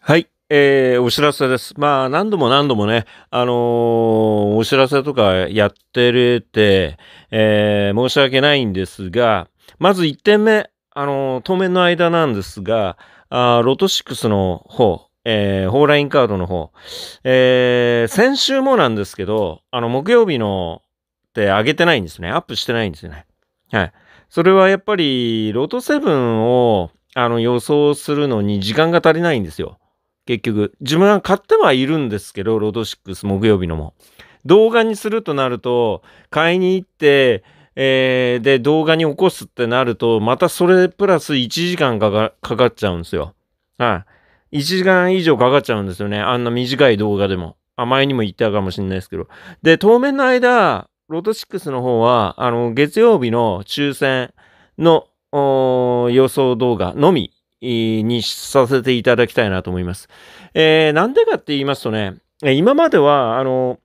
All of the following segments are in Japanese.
はい。えー、お知らせです。まあ、何度も何度もね、あのー、お知らせとかやってれて、えー、申し訳ないんですが、まず1点目、あのー、当面の間なんですが、あロト6の方、えー、ホーラインカードの方、えー、先週もなんですけど、あの、木曜日のって上げてないんですね。アップしてないんですよね。はい。それはやっぱり、ロト7を、あの、予想するのに時間が足りないんですよ。結局、自分は買ってはいるんですけど、ロードス、木曜日のも。動画にするとなると、買いに行って、えー、で、動画に起こすってなると、またそれプラス1時間かかっちゃうんですよ。はい。1時間以上かかっちゃうんですよね。あんな短い動画でも。あ、前にも言ったかもしれないですけど。で、当面の間、ロト6の方は、あの、月曜日の抽選の予想動画のみにさせていただきたいなと思います。えー、なんでかって言いますとね、今までは、あの、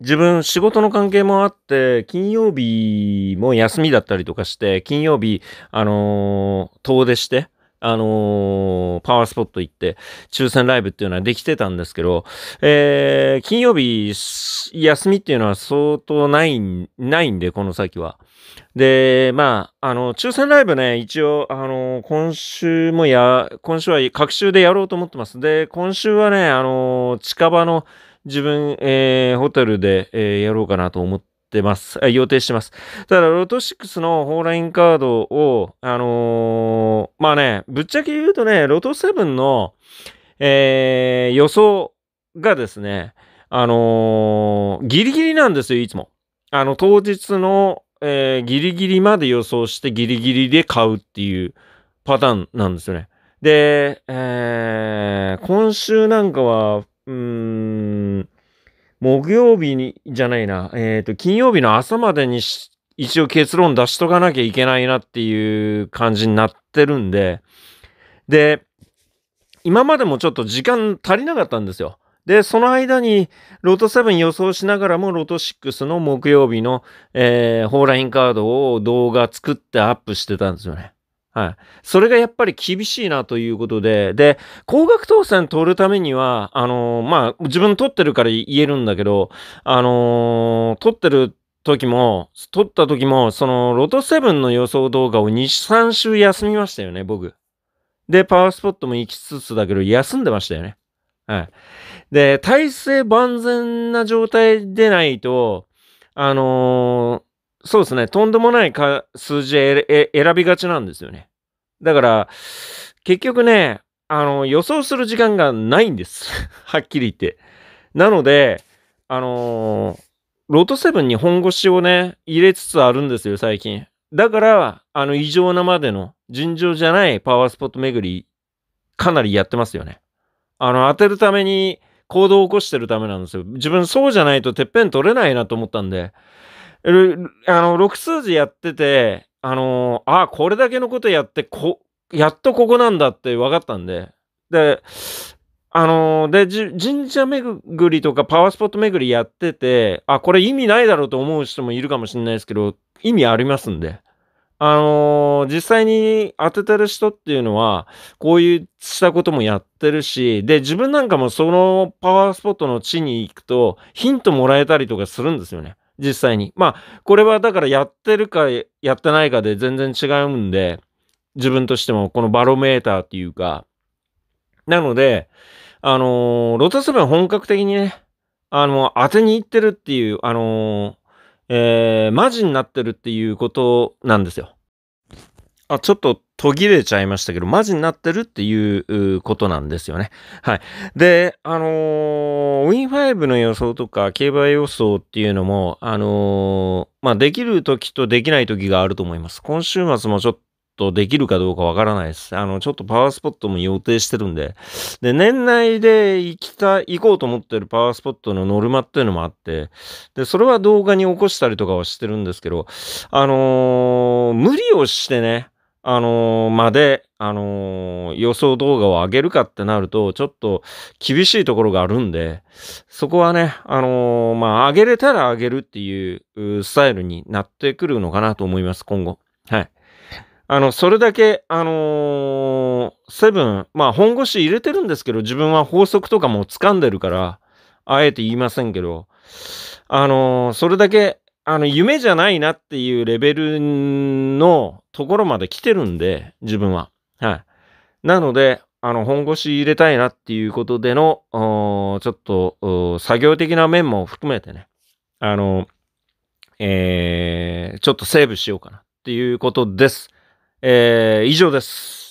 自分仕事の関係もあって、金曜日も休みだったりとかして、金曜日、あのー、遠出して、あのーパワースポット行って抽選ライブっていうのはできてたんですけど、えー、金曜日休みっていうのは相当ないないんでこの先は。でまああの抽選ライブね一応あの今週もや今週は各週でやろうと思ってます。で今週はねあの近場の自分、えー、ホテルで、えー、やろうかなと思っててます。予定してます。ただ、ロト6のホーラインカードを、あのー、まあね、ぶっちゃけ言うとね、ロト7の、えー、予想がですね、あのー、ギリギリなんですよ、いつも。あの、当日の、えー、ギリギリまで予想してギリギリで買うっていうパターンなんですよね。で、えー、今週なんかは、うーん、木曜日に、じゃないな、えっ、ー、と、金曜日の朝までに一応結論出しとかなきゃいけないなっていう感じになってるんで、で、今までもちょっと時間足りなかったんですよ。で、その間に、ロト7予想しながらも、ロト6の木曜日の、えー、ホーラインカードを動画作ってアップしてたんですよね。はい。それがやっぱり厳しいなということで、で、高額当選取るためには、あのー、まあ、自分取ってるから言えるんだけど、あのー、取ってる時も、取った時も、その、ロトセブンの予想動画を2、3週休みましたよね、僕。で、パワースポットも行きつつだけど、休んでましたよね。はい。で、体制万全な状態でないと、あのーそうですね、とんでもないか数字選びがちなんですよね。だから、結局ね、あの、予想する時間がないんです。はっきり言って。なので、あのー、ロトセブンに本腰をね、入れつつあるんですよ、最近。だから、あの、異常なまでの尋常じゃないパワースポット巡り、かなりやってますよね。あの、当てるために行動を起こしてるためなんですよ。自分そうじゃないとてっぺん取れないなと思ったんで、あの、6数字やってて、あのー、あ、これだけのことやって、こ、やっとここなんだって分かったんで。で、あのー、で、神社巡りとかパワースポット巡りやってて、あ、これ意味ないだろうと思う人もいるかもしれないですけど、意味ありますんで。あのー、実際に当ててる人っていうのは、こういうしたこともやってるし、で、自分なんかもそのパワースポットの地に行くと、ヒントもらえたりとかするんですよね。実際に。まあ、これはだからやってるかやってないかで全然違うんで、自分としてもこのバロメーターっていうか、なので、あのー、ロタスラ本格的にね、あのー、当てにいってるっていう、あのー、えー、マジになってるっていうことなんですよ。あ、ちょっと途切れちゃいましたけど、マジになってるっていうことなんですよね。はい。で、あのー Win5 の予想とか競馬予想っていうのも、あのー、まあ、できる時とできない時があると思います。今週末もちょっとできるかどうかわからないです。あの、ちょっとパワースポットも予定してるんで。で、年内で行きた、行こうと思ってるパワースポットのノルマっていうのもあって、で、それは動画に起こしたりとかはしてるんですけど、あのー、無理をしてね、あのー、まで、あのー、予想動画を上げるかってなると、ちょっと厳しいところがあるんで、そこはね、あのー、まあ、上げれたら上げるっていうスタイルになってくるのかなと思います、今後。はい。あの、それだけ、あのセブン、まあ、本腰入れてるんですけど、自分は法則とかも掴んでるから、あえて言いませんけど、あのそれだけ、あの、夢じゃないなっていうレベルのところまで来てるんで、自分は。はい。なので、あの、本腰入れたいなっていうことでの、ちょっと、作業的な面も含めてね、あの、えー、ちょっとセーブしようかなっていうことです。えー、以上です。